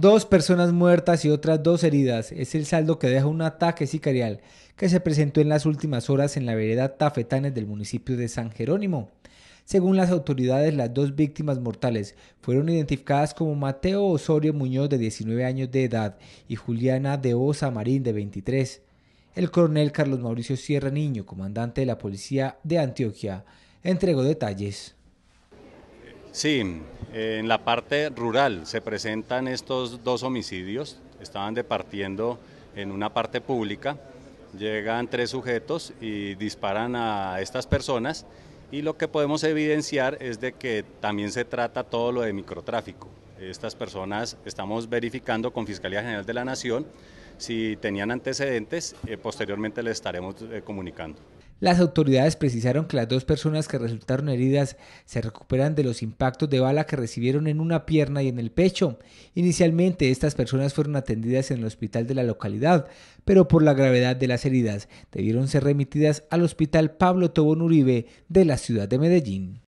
Dos personas muertas y otras dos heridas es el saldo que deja un ataque sicarial que se presentó en las últimas horas en la vereda Tafetanes del municipio de San Jerónimo. Según las autoridades, las dos víctimas mortales fueron identificadas como Mateo Osorio Muñoz de 19 años de edad y Juliana de Osa Marín de 23. El coronel Carlos Mauricio Sierra Niño, comandante de la Policía de Antioquia, entregó detalles. Sí, en la parte rural se presentan estos dos homicidios, estaban departiendo en una parte pública, llegan tres sujetos y disparan a estas personas y lo que podemos evidenciar es de que también se trata todo lo de microtráfico. Estas personas estamos verificando con Fiscalía General de la Nación si tenían antecedentes, eh, posteriormente les estaremos eh, comunicando. Las autoridades precisaron que las dos personas que resultaron heridas se recuperan de los impactos de bala que recibieron en una pierna y en el pecho. Inicialmente estas personas fueron atendidas en el hospital de la localidad, pero por la gravedad de las heridas debieron ser remitidas al hospital Pablo Tobón Uribe de la ciudad de Medellín.